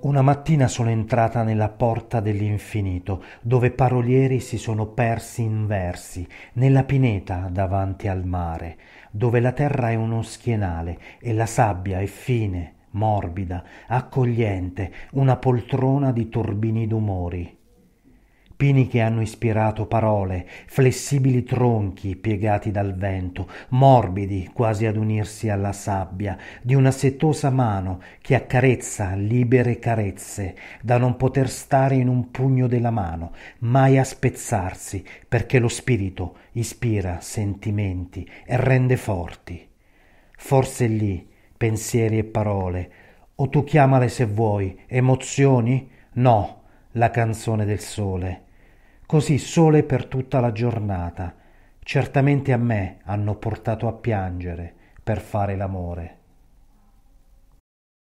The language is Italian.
Una mattina sono entrata nella porta dell'infinito, dove parolieri si sono persi in versi, nella pineta davanti al mare, dove la terra è uno schienale e la sabbia è fine, morbida, accogliente, una poltrona di turbini d'umori. Pini che hanno ispirato parole, flessibili tronchi piegati dal vento, morbidi quasi ad unirsi alla sabbia, di una setosa mano che accarezza libere carezze, da non poter stare in un pugno della mano, mai a spezzarsi, perché lo spirito ispira sentimenti e rende forti. Forse lì, pensieri e parole, o tu chiamale se vuoi, emozioni? No, la canzone del sole così sole per tutta la giornata certamente a me hanno portato a piangere per fare l'amore